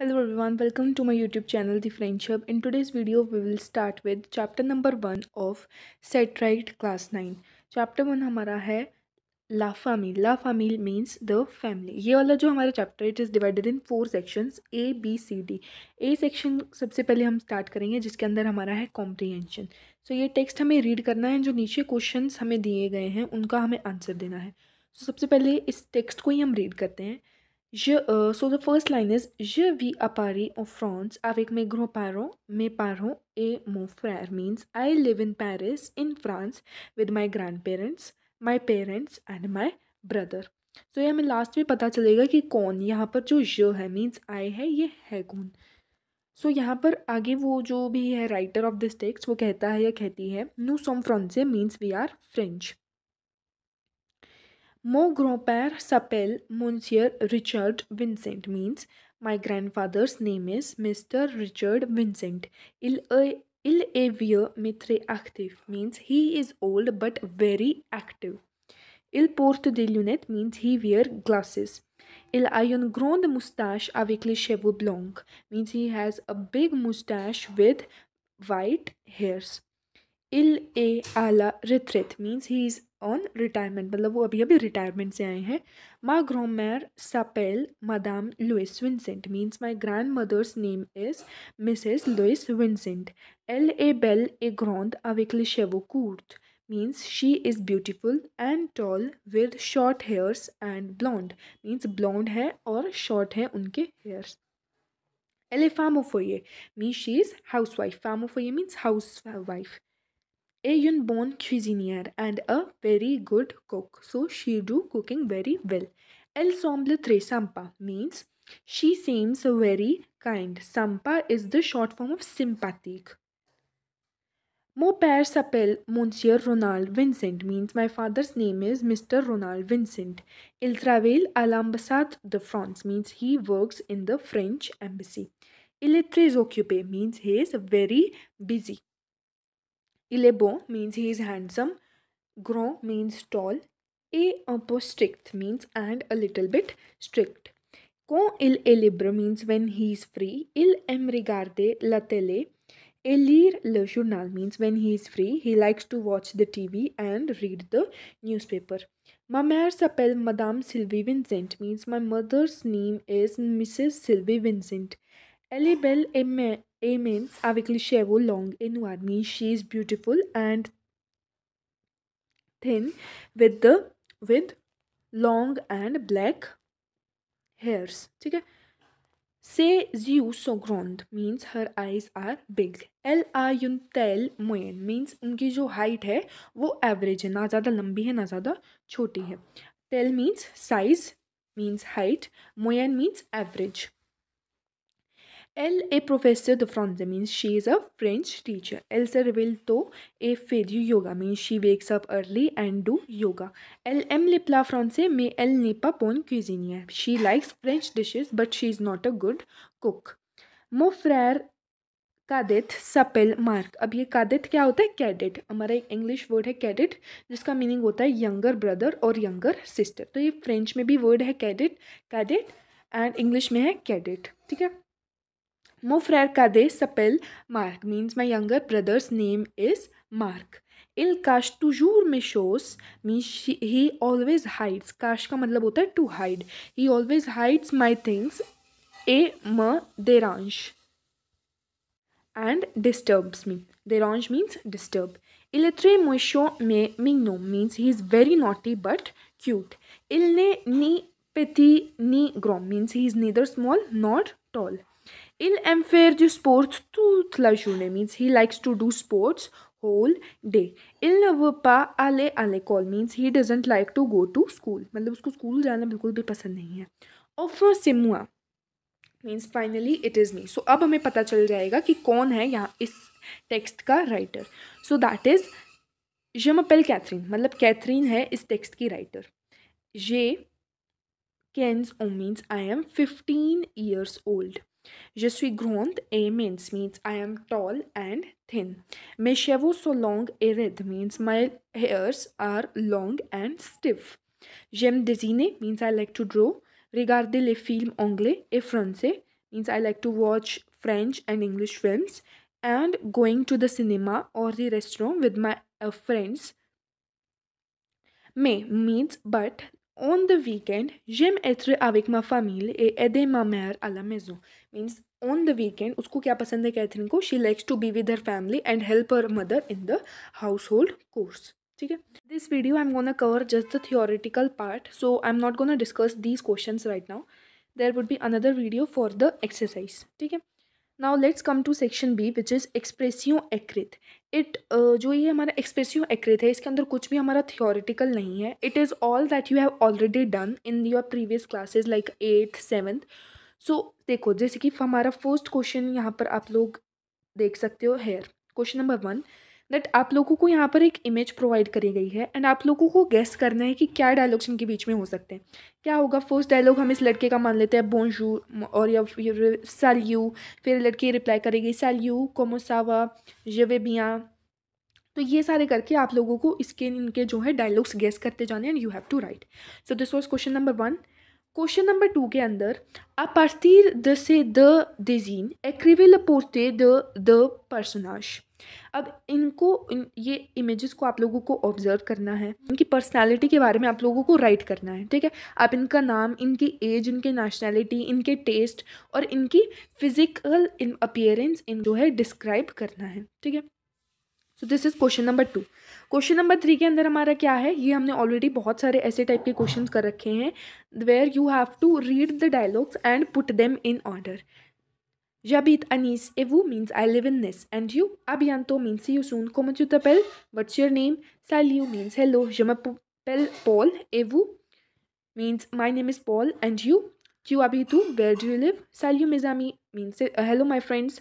Hello everyone welcome to my YouTube channel the friendship in today's video we will start with chapter number one of सेटराइट class nine chapter one हमारा है ला फामिल ला फामिल means the family ये वाला जो हमारा chapter it is divided in four sections A B C D A section सबसे पहले हम स्टार्ट करेंगे जिसके अंदर हमारा है कॉम्प्रीहेंशन सो so, ये टेक्स्ट हमें रीड करना है जो नीचे क्वेश्चंस हमें दिए गए हैं उनका हमें आंसर देना है सो so, सबसे पहले इस टेक्स्ट को ही हम रीड करते हैं Je, uh, so the first line is Je vis à Paris en France avec mes grands-parents, mes parents et mon frère means I live in Paris in France with my grandparents, my parents and my brother. so, ये हमें last में पता चलेगा कि कौन यहाँ पर जो य है मीन्स आई है ये है कौन सो so, यहाँ पर आगे वो जो भी है राइटर ऑफ दिस टेक्स्ट वो कहता है या कहती है नू सम फ्रांसे means we are French Mon grand-père s'appelle Monsieur Richard Vincent means my grandfather's name is Mr. Richard Vincent. Il est, il est vieux mais très actif means he is old but very active. Il porte des lunettes means he wears glasses. Il a une grande moustache avec les cheveux blancs means he has a big moustache with white hairs. Il est à la retraite means he is on retirement मतलब वो अभी अभी retirement से आए हैं माँ ग्रोमैर सपेल मदाम Louise Vincent means my grandmother's name is Mrs Louise Vincent एल ए बेल ए ग्रॉन्द अविक शेवो कूर्थ means she is beautiful and tall with short hairs and blonde means blonde है और शॉर्ट है उनके हेयर्स एल ए एलेफामोफोये means she is housewife फामोफोये means housewife a born cuisinier and a very good cook. So she do cooking very well. El semble très sympa means she seems very kind. Sampa is the short form of sympathique. Mon père s'appelle Monsieur Ronald Vincent means my father's name is Mr. Ronald Vincent. Il travaille à l'ambassade de France means he works in the French embassy. Il est très occupé means he is very busy. Ilebo means he is handsome. Grand means tall. A strict means and a little bit strict. Co il elibro means when he is free. Il em rigarde la tele. A le journal means when he is free, he likes to watch the TV and read the newspaper. Ma mère s'appelle Madame Sylvie Vincent means my mother's name is Mrs. Sylvie Vincent. Elle est belle et, A means a clichevo long in one means she is beautiful and thin with the with long and black hairs. ठीक है Se ziu so grand means her eyes are big. El ayuntel moyen means उनकी जो height है वो average है ना ज़्यादा लंबी है ना ज़्यादा छोटी है Tel means size means height. Moyen means average. एल ए प्रोफेसर द फ्रॉन्ज means she is a French teacher एल से रिविल तो ए फेद यू योगा means she wakes up early and do yoga एल एम लिपला फ्रांसे में एल नीपा पोन क्यूजिनिया she likes French dishes but she is not a good cook मो फ्रैर कादित सपेल मार्क अब ये कादित क्या होता है कैडेट हमारा एक इंग्लिश वर्ड है कैडेट जिसका मीनिंग होता है यंगर ब्रदर और यंगर सिस्टर तो ये फ्रेंच में भी वर्ड है कैडेट कैडेट एंड इंग्लिश में है कैडेट ठीक है मो फ्रेर का दे सपेल Marc means my younger brother's name is Marc इल काश टूजूर मे शोस मीन्स ही ऑलवेज हाइड्स काश का मतलब होता है to hide he always hides my things ए म देरांश एंड डिस्टर्ब्स मी देरांश मीन्स डिस्टर्ब इल थ्रे मोशो मे मिंगनो means he is very naughty but cute इल ने नी पिथी नी ग्रॉम means he is neither small not tall Il aime faire du sport toute la journée. Means he likes to do sports whole day. Il ne veut pas aller à l'école. Means he doesn't like to go to school. मतलब उसको school जाना बिल्कुल भी पसंद नहीं है Enfin c'est moi. Means finally it is me so अब हमें पता चल जाएगा कि कौन है यहाँ इस टेक्स्ट का राइटर सो दैट इज़ जे मपेल कैथरीन मतलब कैथरीन है इस टेक्स्ट की राइटर ये कैंस ओ means I am fifteen years old Je suis grande et mince means I am tall and thin. Mes cheveux sont longs et raides means my hairs are long and stiff. J'aime dessiner means I like to draw. Regarder les films anglais et français means I like to watch French and English films. And going to the cinema or the restaurant with my uh, friends. Me means but on the weekend, j'aime être avec ma famille et aider ma mère à la maison. Means on the weekend, usko kya pasand hai catherine ko She likes to be with her family and help her mother in the household chores ठीक है this video I am gonna cover just the theoretical part so I am not gonna discuss these question right now there would be another video for the exercise ठीक है now let's come to section B which is एक्सप्रेसियो एक्रित इट जो ये हमारा एक्सप्रेसियो एक्रित है इसके अंदर कुछ भी हमारा थियोरिटिकल नहीं है it is all that you have already done in your previous classes like eighth seventh so देखो जैसे कि हमारा फर्स्ट क्वेश्चन यहाँ पर आप लोग देख सकते हो here question number one that आप लोगों को यहाँ पर एक इमेज प्रोवाइड करी गई है एंड आप लोगों को गेस करना है कि क्या डायलॉग्स इनके बीच में हो सकते हैं क्या होगा फर्स्ट डायलॉग हम इस लड़के का मान लेते हैं बोनजू और या फिर सैल्यू फिर लड़की रिप्लाई करेगी सैल्यू कोमोसावा जवेबिया तो ये सारे करके आप लोगों को इसके इनके जो है डायलॉग्स गेस करते जाने and you have to write so this was question number one question number two के अंदर अ partir द से द désignes, ए le portée de अब इनको इन, ये इमेजेस को आप लोगों को ऑब्जर्व करना है इनकी पर्सनालिटी के बारे में आप लोगों को राइट करना है ठीक है आप इनका नाम इनकी एज इनके नेशनैलिटी इनके टेस्ट और इनकी फिजिकल इन अपियरेंस इन जो है डिस्क्राइब करना है ठीक है so this is question number two question number three के अंदर हमारा क्या है ये हमने ऑलरेडी बहुत सारे ऐसे टाइप के क्वेश्चन कर रखे हैं where you have to read the dialogues and put them in order J'habite à Nice et vous means I live in Nice. And you? A bientôt means see you soon. Comment tu t'appelles? What's your name? Salut means hello. Je m'appelle Paul. Et vous? Means my name is Paul. And you? Tu habites où? Where do you live? Salut mes amis means uh, hello my friends.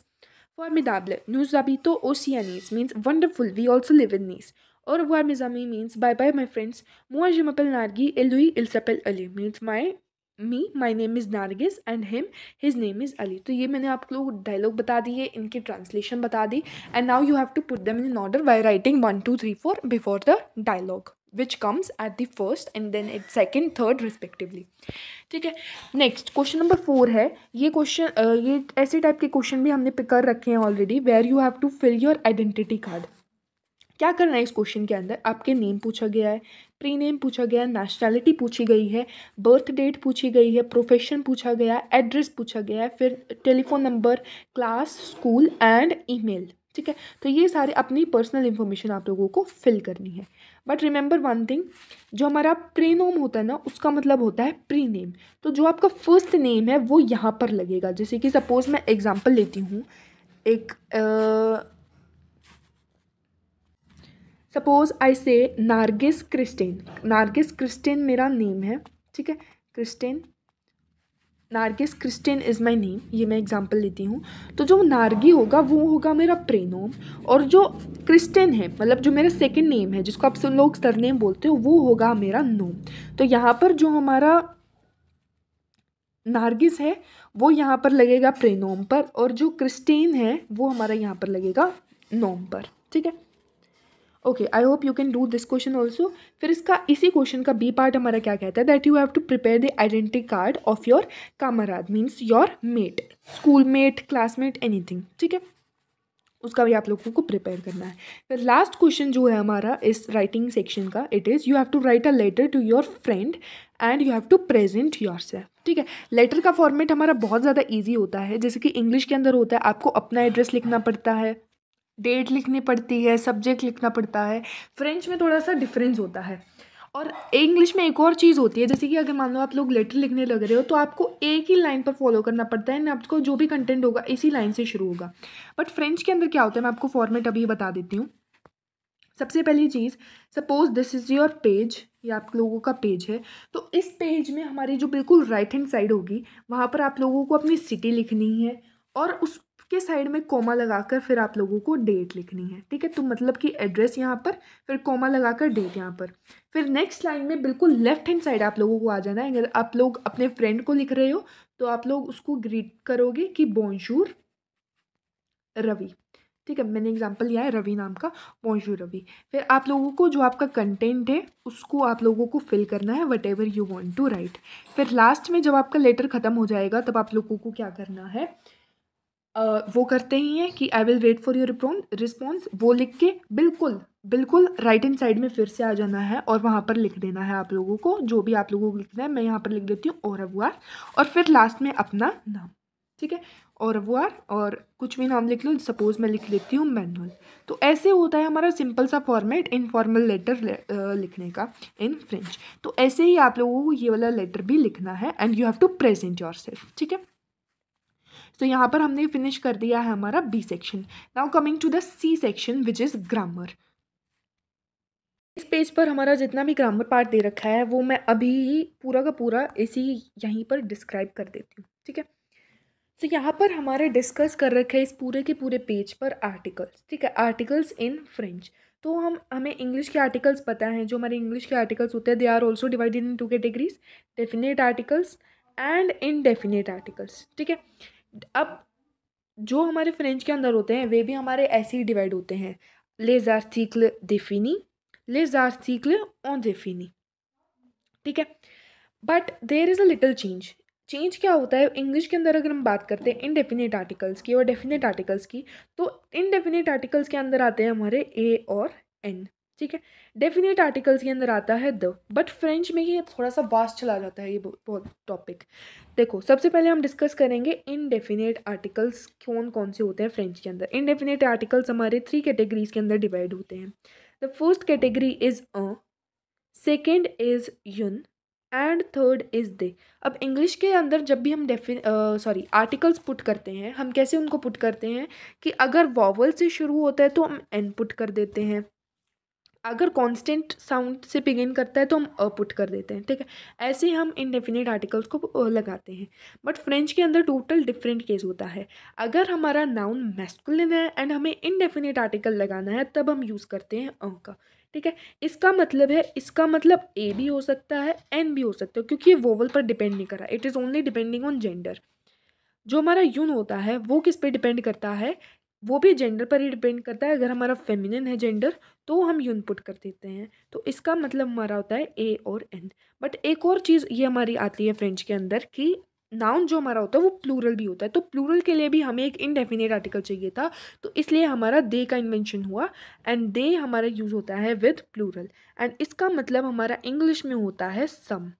Formidable. Nous habitons aussi à Nice means wonderful. We also live in Nice. Au revoir mes amis means bye bye my friends. Moi je m'appelle Nargi et lui il s'appelle Ali means my me my name is Nargis and him his name is Ali तो ये मैंने आप लोग dialogue बता दिए इनकी translation बता दी and now you have to put them in order by writing one two three four before the dialogue which comes at the first and then it second third respectively ठीक है next question number four है ये question ये ऐसे type के question भी हमने pick कर रखे हैं already where you have to fill your identity card क्या करना है इस क्वेश्चन के अंदर आपके नेम पूछा गया है प्री नेम पूछा गया नेशनैलिटी पूछी गई है बर्थ डेट पूछी गई है प्रोफेशन पूछा गया एड्रेस पूछा गया है फिर telephone number class school and email ठीक है तो ये सारे अपनी पर्सनल इन्फॉर्मेशन आप लोगों को फिल करनी है बट रिमेंबर वन थिंग जो हमारा प्री नोम होता है ना उसका मतलब होता है प्री नेम तो जो आपका फर्स्ट नेम है वो यहाँ पर लगेगा जैसे कि सपोज़ मैं एग्ज़ाम्पल लेती हूँ एक आ, suppose I say Nargis Kristen Nargis Kristen मेरा नेम है ठीक है Kristen Nargis Kristen is my name ये मैं एग्जाम्पल लेती हूँ तो जो नार्गी होगा वो होगा मेरा प्रेनोम और जो क्रिस्टेन है मतलब जो मेरा सेकेंड नेम है जिसको आप सब लोग सरनेम बोलते हो वो होगा मेरा नोम तो यहाँ पर जो हमारा नार्गिस है वो यहाँ पर लगेगा प्रेनोम पर और जो क्रिस्टेन है वो हमारा यहाँ पर लगेगा नोम पर ठीक है okay I hope you can do this question also फिर इसका इसी क्वेश्चन का बी पार्ट हमारा क्या कहता है that you have to prepare the identity card of your कामराद means your mate school mate classmate thing ठीक है उसका भी आप लोगों को प्रिपेयर करना है फिर लास्ट क्वेश्चन जो है हमारा इस राइटिंग सेक्शन का it is you have to write a letter to your friend and you have to present yourself ठीक है लेटर का फॉर्मेट हमारा बहुत ज़्यादा ईजी होता है जैसे कि इंग्लिश के अंदर होता है आपको अपना एड्रेस लिखना पड़ता है डेट लिखनी पड़ती है सब्जेक्ट लिखना पड़ता है फ्रेंच में थोड़ा सा डिफरेंस होता है और इंग्लिश में एक और चीज़ होती है जैसे कि अगर मान लो आप लोग लेटर लिखने लग रहे हो तो आपको एक ही लाइन पर फॉलो करना पड़ता है ना आपको जो भी कंटेंट होगा इसी लाइन से शुरू होगा बट फ्रेंच के अंदर क्या होता है मैं आपको फॉर्मेट अभी बता देती हूँ सबसे पहली चीज़ suppose this is your page ये आप लोगों का पेज है तो इस पेज में हमारी जो बिल्कुल राइट हैंड साइड होगी वहाँ पर आप लोगों को अपनी सिटी लिखनी है और उस के साइड में कोमा लगाकर फिर आप लोगों को डेट लिखनी है ठीक है तो मतलब कि एड्रेस यहाँ पर फिर कोमा लगाकर डेट यहाँ पर फिर नेक्स्ट लाइन में बिल्कुल लेफ्ट हैंड साइड आप लोगों को आ जाना है अगर आप लोग अपने फ्रेंड को लिख रहे हो तो आप लोग उसको ग्रीट करोगे कि बोनशूर रवि ठीक है मैंने एग्जाम्पल लिया है रवि नाम का बोनशूर रवि फिर आप लोगों को जो आपका कंटेंट है उसको आप लोगों को फिल करना है whatever you want to write फिर लास्ट में जब आपका लेटर ख़त्म हो जाएगा तब आप लोगों को क्या करना है वो करते ही हैं कि I will wait for your response वो लिख के बिल्कुल बिल्कुल राइट हैंड साइड में फिर से आ जाना है और वहाँ पर लिख देना है आप लोगों को जो भी आप लोगों को लिखना है मैं यहाँ पर लिख देती हूँ और अबुआर और फिर लास्ट में अपना नाम ठीक है और अबुआर और कुछ भी नाम लिख लो सपोज मैं लिख लेती हूँ मैनुअल तो ऐसे होता है हमारा सिंपल सा फॉर्मेट इनफॉर्मल लेटर लिखने का इन फ्रेंच तो ऐसे ही आप लोगों को ये वाला लेटर भी लिखना है and you have to present yourself ठीक है सो यहाँ पर हमने फिनिश कर दिया है हमारा B section now coming to the C section which is grammar इस पेज पर हमारा जितना भी ग्रामर पार्ट दे रखा है वो मैं अभी ही पूरा का पूरा इसी यहीं पर डिस्क्राइब कर देती हूँ ठीक है सो so, यहाँ पर हमारे डिस्कस कर रखे हैं इस पूरे के पूरे पेज पर आर्टिकल्स ठीक है आर्टिकल्स इन फ्रेंच तो हम हमें इंग्लिश के आर्टिकल्स पता हैं जो हमारे इंग्लिश के आर्टिकल्स होते हैं they are also divided in two categories definite articles and indefinite articles ठीक है अब जो हमारे फ्रेंच के अंदर होते हैं वे भी हमारे ऐसे ही डिवाइड होते हैं ले articles डिफिनी ले articles ऑन डिफिनी ठीक है but there is a little change change क्या होता है इंग्लिश के अंदर अगर हम बात करते हैं इनडेफिनेट आर्टिकल्स की और डेफिनेट आर्टिकल्स की तो इनडेफिनेट आर्टिकल्स के अंदर आते हैं हमारे ए और एन ठीक है डेफिनेट आर्टिकल्स के अंदर आता है द बट फ्रेंच में ही थोड़ा सा वास्ट चला जाता है ये बहुत टॉपिक देखो सबसे पहले हम डिस्कस करेंगे इनडेफिनेट आर्टिकल्स कौन कौन से होते हैं फ्रेंच के अंदर इनडेफिनेट आर्टिकल्स हमारे थ्री कैटेगरीज के अंदर डिवाइड होते हैं द फर्स्ट कैटेगरी इज़ अ सेकेंड इज़ यून एंड थर्ड इज़ दे अब इंग्लिश के अंदर जब भी हम डेफिन सॉरी आर्टिकल्स पुट करते हैं हम कैसे उनको पुट करते हैं कि अगर वॉवल से शुरू होता है तो हम एन पुट कर देते हैं अगर कांस्टेंट साउंड से बिगिन करता है तो हम अ पुट कर देते हैं ठीक है ऐसे हम इनडेफिनेट आर्टिकल्स को लगाते हैं बट फ्रेंच के अंदर टोटल डिफरेंट केस होता है अगर हमारा नाउन मैस्कुलिन है एंड हमें इनडेफिनेट आर्टिकल लगाना है तब हम यूज़ करते हैं अ का ठीक है इसका मतलब है इसका मतलब ए भी हो सकता है एन भी हो सकता है क्योंकि ये वोवल पर डिपेंड नहीं कर रहा it is only depending on gender जो हमारा यून होता है वो किस पे डिपेंड करता है वो भी जेंडर पर ही डिपेंड करता है अगर हमारा फेमिनिन है जेंडर तो हम यून पुट कर देते हैं तो इसका मतलब हमारा होता है ए और एन बट एक और चीज़ ये हमारी आती है फ्रेंच के अंदर कि नाउन जो हमारा होता है वो प्लूरल भी होता है तो प्लूरल के लिए भी हमें एक इनडेफिनेट आर्टिकल चाहिए था तो इसलिए हमारा दे का इन्वेंशन हुआ एंड दे हमारा यूज़ होता है विद प्लूरल एंड इसका मतलब हमारा इंग्लिश में होता है सम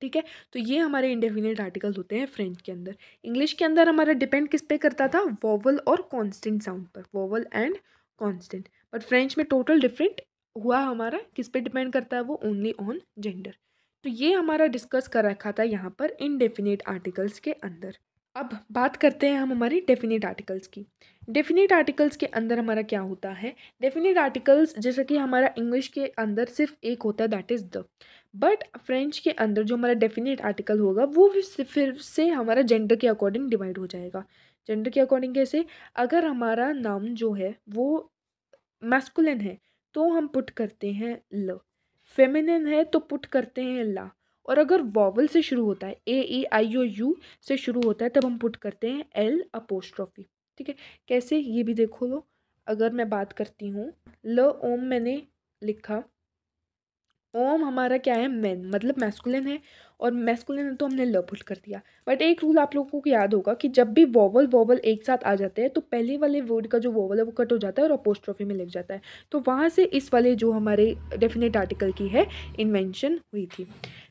ठीक है तो ये हमारे इंडेफिनेट आर्टिकल होते हैं फ्रेंच के अंदर इंग्लिश के अंदर हमारा डिपेंड किस पे करता था वोवल और कॉन्स्टेंट साउंड पर vowel and constant but French में टोटल डिफरेंट हुआ हमारा किस पे डिपेंड करता है वो ओनली ऑन जेंडर तो ये हमारा डिस्कस कर रखा था यहाँ पर इनडेफिनेट आर्टिकल्स के अंदर अब बात करते हैं हम हमारी डेफिनेट आर्टिकल्स की डेफिनेट आर्टिकल्स के अंदर हमारा क्या होता है डेफिनेट आर्टिकल्स जैसे कि हमारा इंग्लिश के अंदर सिर्फ एक होता है that is the but French के अंदर जो हमारा डेफिनेट आर्टिकल होगा वो फिर से हमारा जेंडर के अकॉर्डिंग डिवाइड हो जाएगा जेंडर के अकॉर्डिंग कैसे अगर हमारा नाम जो है वो मैस्कुलिन है तो हम पुट करते हैं ल फेमिनिन है तो पुट करते हैं ला और अगर वॉवल से शुरू होता है ए ई आई ओ यू से शुरू होता है तब हम पुट करते हैं एल अपोस्ट्रॉफी ठीक है कैसे ये भी देखो लो अगर मैं बात करती हूँ ल ओम मैंने लिखा ओम हमारा क्या है मैन मतलब मैस्कुलिन है और मैस्कुलिन तो हमने ल पुट कर दिया बट एक रूल आप लोगों को याद होगा कि जब भी वोवल वोवल एक साथ आ जाते हैं तो पहले वाले वर्ड का जो वोवल है वो कट हो जाता है और अपोस्ट्रॉफी में लग जाता है तो वहाँ से इस वाले जो हमारे डेफिनेट आर्टिकल की है इन्वेंशन हुई थी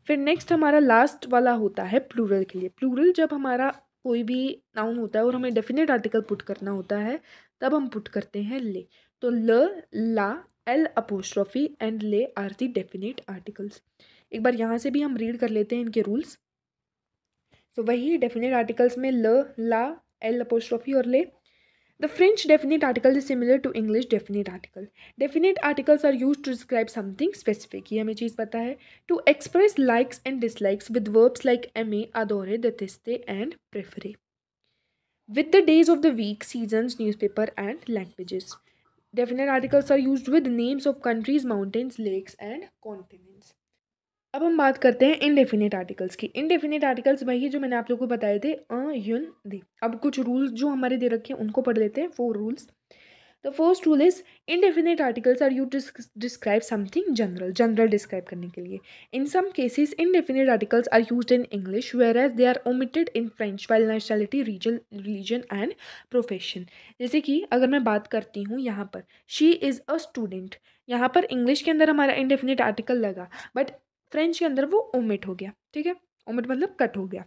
फिर नेक्स्ट हमारा लास्ट वाला होता है प्लूरल के लिए प्लूरल जब हमारा कोई भी नाउन होता है और हमें डेफिनेट आर्टिकल पुट करना होता है तब हम पुट करते हैं ले तो ल ला एल अपोस्ट्रॉफी एंड ले आर दी डेफिनेट आर्टिकल्स एक बार यहाँ से भी हम रीड कर लेते हैं इनके रूल्स सो वही डेफिनेट आर्टिकल्स में ल ला एल अपोस्ट्रॉफी और ले the French definite article is similar to English definite article definite articles are use to describe something specific ये हमें चीज़ पता है to express likes and dislikes with verbs like एम ए अदोरे दिस्ते एंड प्रेफरे with the days of the week seasons newspaper and languages definite articles are use with names of countries mountains lakes and continents अब हम बात करते हैं इनडेफिनेट आर्टिकल्स की इनडेफिनेट आर्टिकल्स वही है जो मैंने आप लोगों को बताए थे अ युन दे अब कुछ रूल्स जो हमारे दे रखे हैं उनको पढ़ लेते हैं four rules the first rule is indefinite articles are you describe something general general describe करने के लिए in some cases indefinite articles are use in English whereas they are omitted in French while nationality region religion and profession जैसे कि अगर मैं बात करती हूँ यहाँ पर शी इज़ अ स्टूडेंट यहाँ पर इंग्लिश के अंदर हमारा इनडेफिनेट आर्टिकल लगा बट फ्रेंच के अंदर वो ओमिट हो गया ठीक है ओमिट मतलब कट हो गया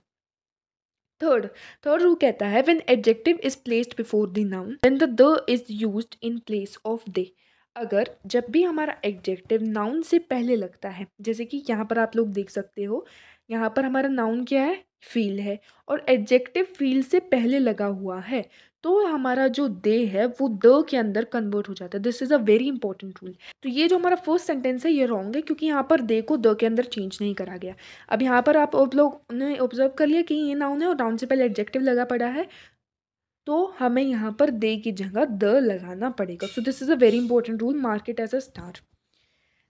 थर्ड थर्ड रू कहता है when adjective is placed before the noun when the the is use in place of दे अगर जब भी हमारा एडजेक्टिव नाउन से पहले लगता है जैसे कि यहाँ पर आप लोग देख सकते हो यहाँ पर हमारा नाउन क्या है फील है और एडजेक्टिव फील से पहले लगा हुआ है तो हमारा जो दे है वो द के अंदर कन्वर्ट हो जाता है this is a very important rule तो ये जो हमारा फर्स्ट सेंटेंस है ये रॉन्ग है क्योंकि यहाँ पर दे को द के अंदर चेंज नहीं करा गया अब यहाँ पर आप लोग ने ऑब्जर्व कर लिया कि ये नाउन है और नाउन से पहले एडजेक्टिव लगा पड़ा है तो हमें यहाँ पर दे की जगह द लगाना पड़ेगा so this is a very important rule market as a start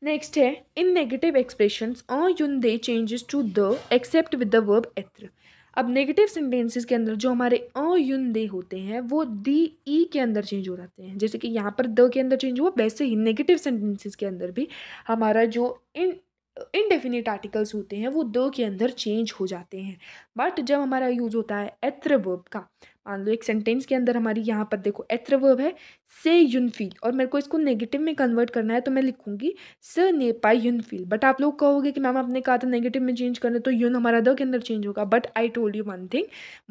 next है इन नेगेटिव एक्सप्रेशन अ युन दे चेंजेस टू द एक्सेप्ट विद द वर्ब एत्र अब नेगेटिव सेंटेंसेस के अंदर जो हमारे अ युन दे होते हैं वो दी ई e के अंदर चेंज हो जाते हैं जैसे कि यहाँ पर द के अंदर चेंज हुआ वैसे ही नेगेटिव सेंटेंसेस के अंदर भी हमारा जो इन इनडेफिनेट आर्टिकल्स होते हैं वो द के अंदर चेंज हो जाते हैं बट जब हमारा यूज़ होता है एत्र वर्ब का मान लो एक सेंटेंस के अंदर हमारी यहाँ पर देखो एत्र वर्ब है से यूनफील और मेरे को इसको नेगेटिव में कन्वर्ट करना है तो मैं लिखूंगी स नेपा यूनफील बट आप लोग कहोगे कि मैम आपने कहा था नेगेटिव में चेंज करना तो यून हमारा द के अंदर चेंज होगा but I told you one thing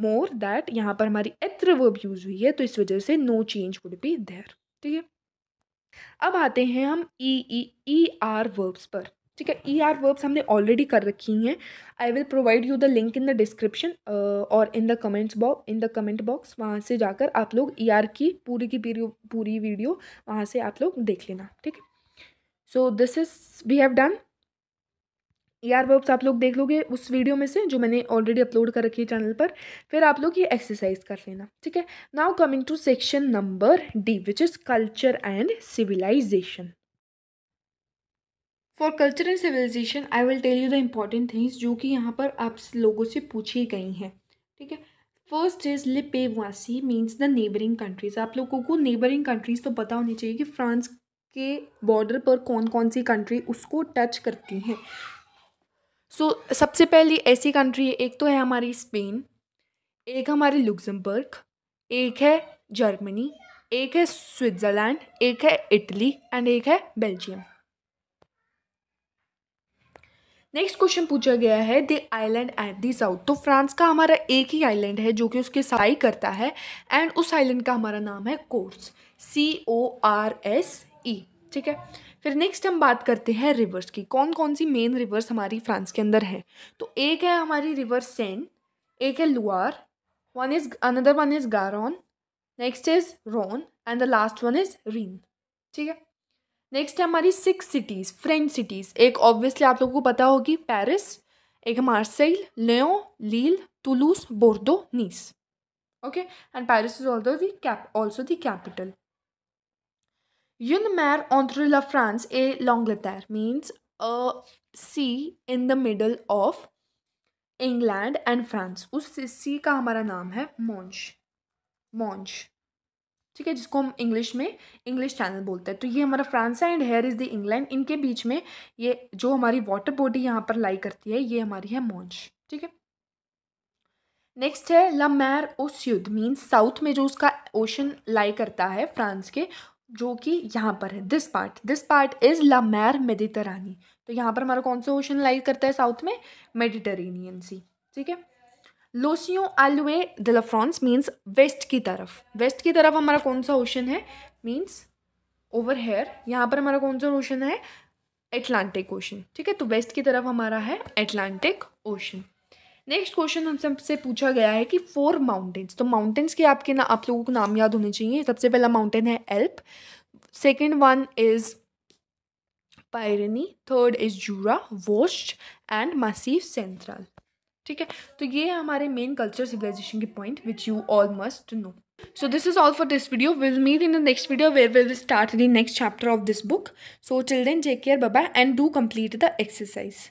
more that यहाँ पर हमारी एत्र वर्ब यूज़ हुई है तो इस वजह से no change would be there ठीक है अब आते हैं हम ई ई ई आर वर्ब्स पर ठीक है ई आर वर्ब्स हमने ऑलरेडी कर रखी हैं I will provide you the link in the description और in the comments box in the comment box वहाँ से जाकर आप लोग ई e आर की पूरी की पूरी वीडियो वहाँ से आप लोग देख लेना ठीक है so this is we have done E R verbs आप लोग देख लोगे उस वीडियो में से जो मैंने ऑलरेडी अपलोड कर रखी है चैनल पर फिर आप लोग ये एक्सरसाइज कर लेना ठीक है now coming to section number D which is culture and civilization for culture and civilization I will tell you the important things जो कि यहाँ पर आप लोगों से पूछी गई हैं ठीक है फर्स्ट इज लिपे वासी मीन्स द नेबरिंग कंट्रीज आप लोगों को नेबरिंग कंट्रीज तो पता होनी चाहिए कि फ्रांस के बॉर्डर पर कौन कौन सी कंट्री उसको टच करती हैं सो so, सबसे पहली ऐसी कंट्री है एक तो है हमारी स्पेन एक हमारी लुक्जमबर्ग एक है जर्मनी एक है स्विट्ज़रलैंड एक है इटली एंड एक है बेल्जियम नेक्स्ट क्वेश्चन पूछा गया है the island at the south तो फ्रांस का हमारा एक ही आइलैंड है जो कि उसके साई करता है एंड उस आइलैंड का हमारा नाम है Corse C O R S E ठीक है फिर नेक्स्ट हम बात करते हैं रिवर्स की कौन कौन सी मेन रिवर्स हमारी फ्रांस के अंदर है तो एक है हमारी रिवर सेन एक है Loire one is another one is Garonne next is Rhone and the last one is Rhine ठीक है नेक्स्ट है हमारी सिक्स सिटीज़ फ्रेंच सिटीज़ एक ऑब्वियसली आप लोगों को पता होगी पेरिस एक मार्सेल लियो Lille Toulouse Bordeaux Nice okay and Paris is also the cap also the capital Unmer entre France ए लॉन्ग l'Angleterre means a sea in the middle of England and France उस सी का हमारा नाम है मॉन्च मॉन्च ठीक है जिसको हम इंग्लिश में इंग्लिश चैनल बोलते हैं तो ये हमारा France and here is the England इनके बीच में ये जो हमारी वाटर बॉडी यहाँ पर लाई करती है ये हमारी है मौज ठीक है नेक्स्ट है ला मैर ओ स्यूद मीन्स साउथ में जो उसका ओशन लाई करता है फ्रांस के जो कि यहाँ पर है this part this part is ला मैर मेडिटरानी तो यहाँ पर हमारा कौन सा ओशन लाई करता है साउथ में मेडिटरेनियन सी ठीक है लोसियो आलुए दलाफ्रांस मीन्स वेस्ट की तरफ वेस्ट की तरफ हमारा कौन सा ओशन है मीन्स ओवर हेयर यहाँ पर हमारा कौन सा ओशन है एटलांटिक ओशन ठीक है तो वेस्ट की तरफ हमारा है एटलांटिक ओशन नेक्स्ट क्वेश्चन हम सबसे पूछा गया है कि फोर माउंटेन्स तो माउंटेन्स के आपके ना आप लोगों को नाम याद होने चाहिए सबसे पहला माउंटेन है Alps second one is Pyrenees third is Jura Vosges and Massif Central ठीक है तो ये है हमारे मेन कल्चर सिविलाइजेशन के point which you all must know so this is all for this video will meet in the next video where will start the next chapter of this book so children take care बाबा and do complete the exercise